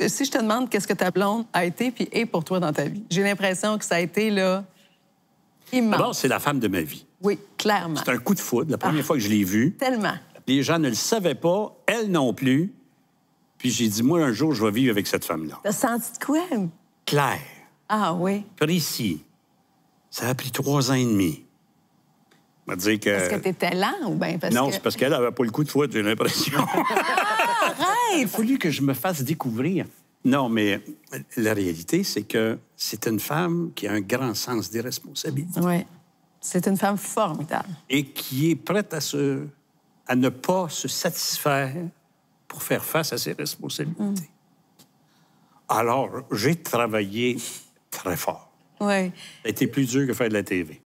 Euh, si je te demande qu'est-ce que ta blonde a été puis est pour toi dans ta vie, j'ai l'impression que ça a été là immense. c'est la femme de ma vie. Oui, clairement. C'est un coup de foudre. La première ah, fois que je l'ai vue. Tellement. Les gens ne le savaient pas, elle non plus. Puis j'ai dit, moi, un jour, je vais vivre avec cette femme-là. T'as senti de quoi? Claire. Ah oui. Précis. Ça a pris trois ans et demi. Parce que t'étais lent ou bien parce que... Non, c'est parce qu'elle avait pas le coup de foot, j'ai l'impression. ah, Il a fallu que je me fasse découvrir. Non, mais la réalité, c'est que c'est une femme qui a un grand sens des responsabilités. Oui. C'est une femme formidable. Et qui est prête à, se... à ne pas se satisfaire pour faire face à ses responsabilités. Mm. Alors, j'ai travaillé très fort. Oui. Ça a été plus dur que faire de la TV.